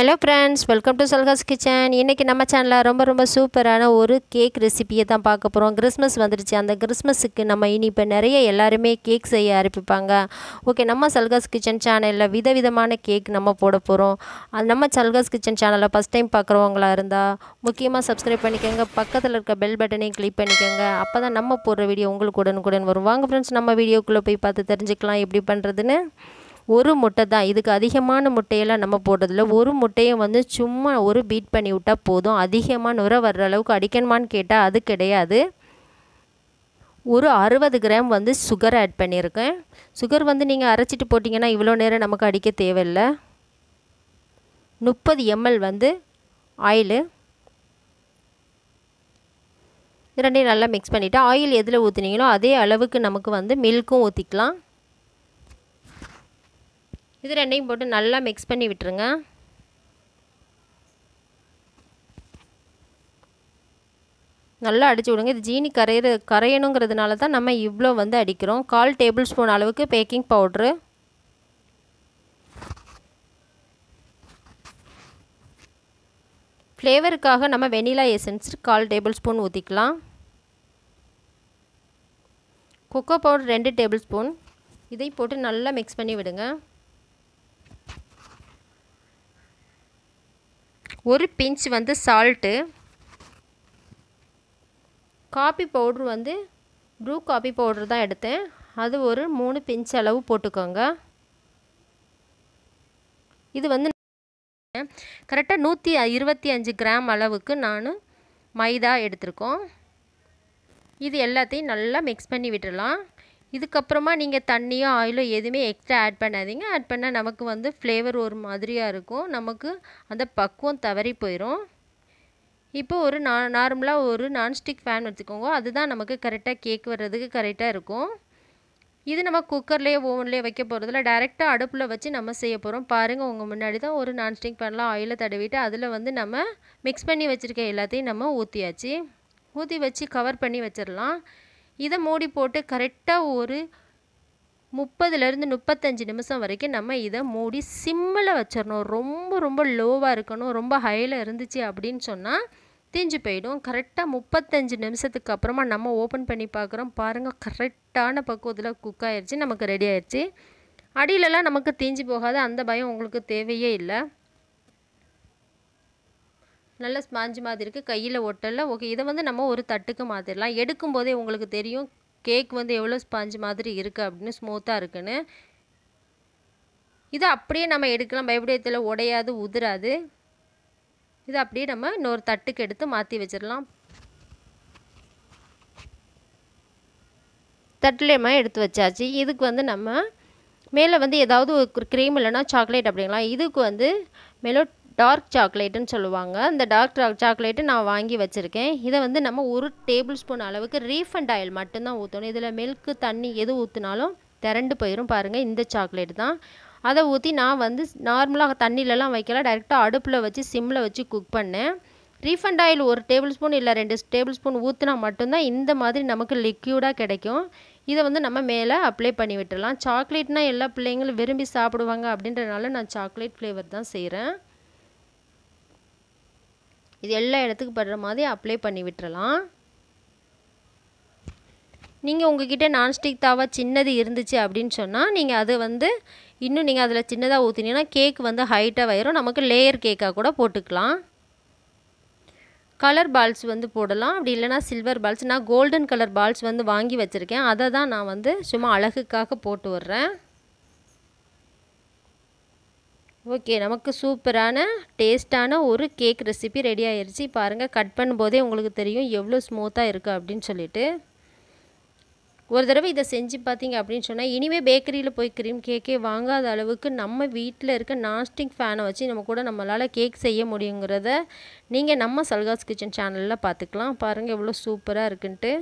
hello friends welcome to Salkas kitchen இன்றைக்கி நம்ம சேனலில் ரொம்ப ரொம்ப சூப்பரான ஒரு கேக் ரெசிபியை தான் பார்க்க போகிறோம் கிறிஸ்மஸ் வந்துடுச்சு அந்த கிறிஸ்மஸுக்கு நம்ம இனி இப்போ நிறைய எல்லாருமே கேக் செய்ய ஆரம்பிப்பாங்க ஓகே நம்ம சல்காஸ் கிச்சன் சேனலில் விதவிதமான கேக் நம்ம போட போகிறோம் அது நம்ம சல்காஸ் கிச்சன் சேனலில் ஃபஸ்ட் டைம் பார்க்குறவங்களா இருந்தால் முக்கியமாக சப்ஸ்கிரைப் பண்ணிக்கோங்க பக்கத்தில் இருக்க பெல் பட்டனையும் கிளிக் பண்ணிக்கோங்க அப்போ தான் நம்ம போடுற வீடியோ உங்களுக்கு உடனுக்குடன் வரும் வாங்க ஃப்ரெண்ட்ஸ் நம்ம வீடியோக்குள்ளே போய் பார்த்து தெரிஞ்சுக்கலாம் எப்படி பண்ணுறதுன்னு ஒரு முட்டை தான் இதுக்கு அதிகமான முட்டையெல்லாம் நம்ம போடுறதில்ல ஒரு முட்டையை வந்து சும்மா ஒரு பீட் பண்ணி விட்டால் போதும் அதிகமாக நுர வர்ற அளவுக்கு அடிக்கணுமான்னு கேட்டால் அது கிடையாது ஒரு அறுபது கிராம் வந்து சுகர் ஆட் பண்ணியிருக்கேன் சுகர் வந்து நீங்கள் அரைச்சிட்டு போட்டிங்கன்னா இவ்வளோ நேரம் நமக்கு அடிக்க தேவையில்லை முப்பது எம்எல் வந்து ஆயிலு ரெண்டையும் நல்லா மிக்ஸ் பண்ணிவிட்டு ஆயில் எதில் ஊற்றுனீங்களோ அதே அளவுக்கு நமக்கு வந்து மில்க்கும் ஊற்றிக்கலாம் இது ரெண்டையும் போட்டு நல்லா மிக்ஸ் பண்ணி விட்டுருங்க நல்லா அடித்து விடுங்க இது ஜீனி கரையிற கரையணுங்கிறதுனால தான் நம்ம இவ்வளோ வந்து அடிக்கிறோம் கால் டேபிள் ஸ்பூன் அளவுக்கு பேக்கிங் பவுட்ரு ஃப்ளேவருக்காக நம்ம வெனிலா எசன்ஸ் கால் டேபிள் ஸ்பூன் ஊற்றிக்கலாம் கொக்கோ பவுடர் ரெண்டு டேபிள் ஸ்பூன் இதை போட்டு நல்லா மிக்ஸ் பண்ணி விடுங்க ஒரு பிஞ்ச் வந்து சால்ட்டு காபி பவுட்ரு வந்து ப்ரூ காபி பவுட்ரு தான் எடுத்தேன் அது ஒரு மூணு பிஞ்ச் அளவு போட்டுக்கோங்க இது வந்து கரெக்டாக நூற்றி இருபத்தி அஞ்சு கிராம் அளவுக்கு நான் மைதா எடுத்திருக்கோம் இது எல்லாத்தையும் நல்லா மிக்ஸ் பண்ணி விட்டுடலாம் இதுக்கப்புறமா நீங்கள் தண்ணியோ ஆயிலோ எதுவுமே எக்ஸ்ட்ரா ஆட் பண்ணாதீங்க ஆட் பண்ணால் நமக்கு வந்து ஃப்ளேவர் ஒரு மாதிரியாக இருக்கும் நமக்கு அந்த பக்குவம் தவறி போயிடும் இப்போ ஒரு நா நார்மலாக ஒரு நான்ஸ்டிக் ஃபேன் வச்சுக்கோங்க அதுதான் நமக்கு கரெக்டாக கேக் வர்றதுக்கு கரெக்டாக இருக்கும் இது நம்ம குக்கர்லேயே ஓவன்லேயே வைக்க போகிறதில்ல டேரெக்டாக அடுப்பில் வச்சு நம்ம செய்ய போகிறோம் பாருங்கள் உங்கள் முன்னாடி தான் ஒரு நான்ஸ்டிக் ஃபேன்லாம் ஆயிலை தடவிட்டு அதில் வந்து நம்ம மிக்ஸ் பண்ணி வச்சுருக்க எல்லாத்தையும் நம்ம ஊற்றியாச்சு ஊற்றி வச்சு கவர் பண்ணி வச்சிடலாம் இதை மூடி போட்டு கரெக்டாக ஒரு முப்பதுலேருந்து முப்பத்தஞ்சு நிமிஷம் வரைக்கும் நம்ம இதை மூடி சிம்மில் வச்சிடணும் ரொம்ப ரொம்ப லோவாக இருக்கணும் ரொம்ப ஹையில் இருந்துச்சு அப்படின்னு சொன்னால் தீஞ்சு போயிடும் கரெக்டாக முப்பத்தஞ்சு நிமிஷத்துக்கு அப்புறமா நம்ம ஓப்பன் பண்ணி பார்க்குறோம் பாருங்கள் கரெக்டான பக்குவத்தில் குக் ஆயிடுச்சு நமக்கு ரெடி ஆயிடுச்சு அடியிலலாம் நமக்கு தீஞ்சு போகாத அந்த பயம் உங்களுக்கு தேவையே இல்லை நல்ல ஸ்பாஞ்சு மாதிரி இருக்குது கையில் ஒட்டலை ஓகே இதை வந்து நம்ம ஒரு தட்டுக்கு மாற்றிடலாம் போதே உங்களுக்கு தெரியும் கேக் வந்து எவ்வளோ ஸ்பாஞ்சு மாதிரி இருக்குது அப்படின்னு ஸ்மூத்தாக இருக்குன்னு இதை அப்படியே நம்ம எடுக்கலாம் பயப்படியத்தில் உடையாது உதிராது இதை அப்படியே நம்ம இன்னொரு தட்டுக்கு எடுத்து மாற்றி வச்சிடலாம் தட்டுலேயுமா எடுத்து வச்சாச்சு இதுக்கு வந்து நம்ம மேலே வந்து ஏதாவது ஒரு க்ரீம் இல்லைனா சாக்லேட் அப்படிங்களா இதுக்கு வந்து மேலே டார்க் சாக்லேட்டுன்னு சொல்லுவாங்க இந்த டார்க் சாக்லேட்டு நான் வாங்கி வச்சுருக்கேன் இதை வந்து நம்ம ஒரு டேபிள் ஸ்பூன் அளவுக்கு ரீஃபண்ட் ஆயில் மட்டும்தான் ஊற்றணும் இதில் மில்க்கு தண்ணி எது ஊற்றினாலும் திரண்டு போயிடும் பாருங்கள் இந்த சாக்லேட் தான் அதை ஊற்றி நான் வந்து நார்மலாக தண்ணியிலலாம் வைக்கல டைரெக்டாக அடுப்பில் வச்சு சிம்மில் வச்சு குக் பண்ணேன் ரீஃபண்ட் ஆயில் ஒரு டேபிள் ஸ்பூன் இல்லை ரெண்டு டேபிள் ஸ்பூன் ஊற்றினா மட்டும்தான் இந்த மாதிரி நமக்கு லிக்யூடாக கிடைக்கும் இதை வந்து நம்ம மேலே அப்ளை பண்ணி விட்டுடலாம் சாக்லேட்னால் எல்லா பிள்ளைங்களும் விரும்பி சாப்பிடுவாங்க அப்படின்றனால நான் சாக்லேட் ஃப்ளேவர் தான் செய்கிறேன் இது எல்லா இடத்துக்கு படுற மாதிரி அப்ளை பண்ணி விட்டுறலாம் நீங்கள் உங்ககிட்ட நான்ஸ்டிக் தாவா சின்னது இருந்துச்சு அப்படின்னு சொன்னால் நீங்கள் அது வந்து இன்னும் நீங்கள் அதில் சின்னதாக ஊற்றினீங்கன்னா கேக் வந்து ஹைட்டாக வயிறும் நமக்கு லேயர் கேக்காக கூட போட்டுக்கலாம் கலர் பால்ஸ் வந்து போடலாம் அப்படி இல்லைனா சில்வர் பால்ஸ் நான் கோல்டன் கலர் பால்ஸ் வந்து வாங்கி வச்சுருக்கேன் அதை தான் நான் வந்து சும்மா அழகுக்காக போட்டு வர்றேன் ஓகே நமக்கு சூப்பரான டேஸ்ட்டான ஒரு கேக் ரெசிபி ரெடி ஆயிடுச்சு பாருங்கள் கட் பண்ணும்போதே உங்களுக்கு தெரியும் எவ்வளோ ஸ்மூத்தாக இருக்குது அப்படின்னு சொல்லிட்டு ஒரு தடவை இதை செஞ்சு பார்த்தீங்க அப்படின்னு சொன்னால் இனிமேல் பேக்கரியில் போய் க்ரீம் கேக்கே வாங்காத அளவுக்கு நம்ம வீட்டில் இருக்க நான்ஸ்டிக் ஃபேனை வச்சு நம்ம கூட நம்மளால் கேக் செய்ய முடியுங்கிறத நீங்கள் நம்ம சல்காஸ் கிச்சன் சேனலில் பார்த்துக்கலாம் பாருங்கள் எவ்வளோ சூப்பராக இருக்குன்ட்டு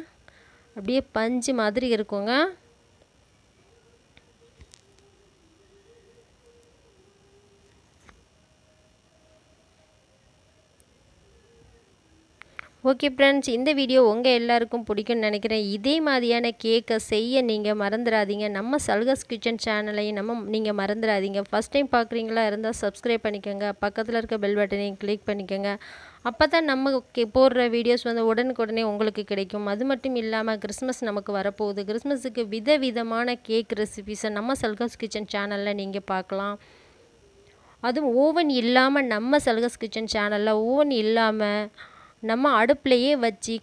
அப்படியே பஞ்சு மாதிரி இருக்குங்க ஓகே ஃப்ரெண்ட்ஸ் இந்த வீடியோ உங்கள் எல்லாருக்கும் பிடிக்கும்னு நினைக்கிறேன் இதே மாதிரியான கேக்கை செய்ய நீங்கள் மறந்துடாதீங்க நம்ம சல்கஸ் கிச்சன் சேனலையும் நம்ம நீங்கள் மறந்துடாதீங்க ஃபஸ்ட் டைம் பார்க்குறீங்களா இருந்தால் சப்ஸ்கிரைப் பண்ணிக்கோங்க பக்கத்தில் இருக்க பெல் பட்டனையும் கிளிக் பண்ணிக்கோங்க அப்போ தான் நம்ம போடுற வீடியோஸ் வந்து உடனுக்குடனே உங்களுக்கு கிடைக்கும் அது மட்டும் இல்லாமல் கிறிஸ்மஸ் நமக்கு வரப்போகுது கிறிஸ்மஸுக்கு வித விதமான கேக் ரெசிபிஸை நம்ம சல்கஸ் கிச்சன் சேனலில் நீங்கள் பார்க்கலாம் அதுவும் ஓவன் இல்லாமல் நம்ம சல்கஸ் கிச்சன் சேனலில் ஓவன் இல்லாமல் நம்ம அடுப்புலையே வச்சு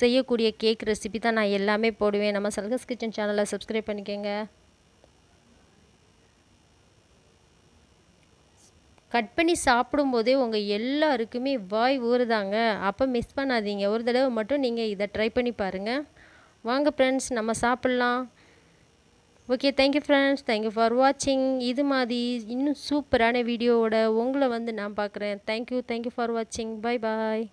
செய்யக்கூடிய கேக் ரெசிபி தான் நான் எல்லாமே போடுவேன் நம்ம சல்கஸ் கிச்சன் சேனலை சப்ஸ்கிரைப் பண்ணிக்கோங்க கட் பண்ணி சாப்பிடும்போதே உங்கள் எல்லாருக்குமே வாய் ஊறுதாங்க அப்போ மிஸ் பண்ணாதீங்க ஒரு தடவை மட்டும் நீங்கள் இதை ட்ரை பண்ணி பாருங்கள் வாங்க ஃப்ரெண்ட்ஸ் நம்ம சாப்பிட்லாம் okay thank you friends thank you for வாட்சிங் இது மாதிரி இன்னும் சூப்பரான வீடியோவோட உங்களை வந்து நான் பார்க்குறேன் தேங்க்யூ தேங்க்யூ ஃபார் வாட்சிங் பாய் பாய்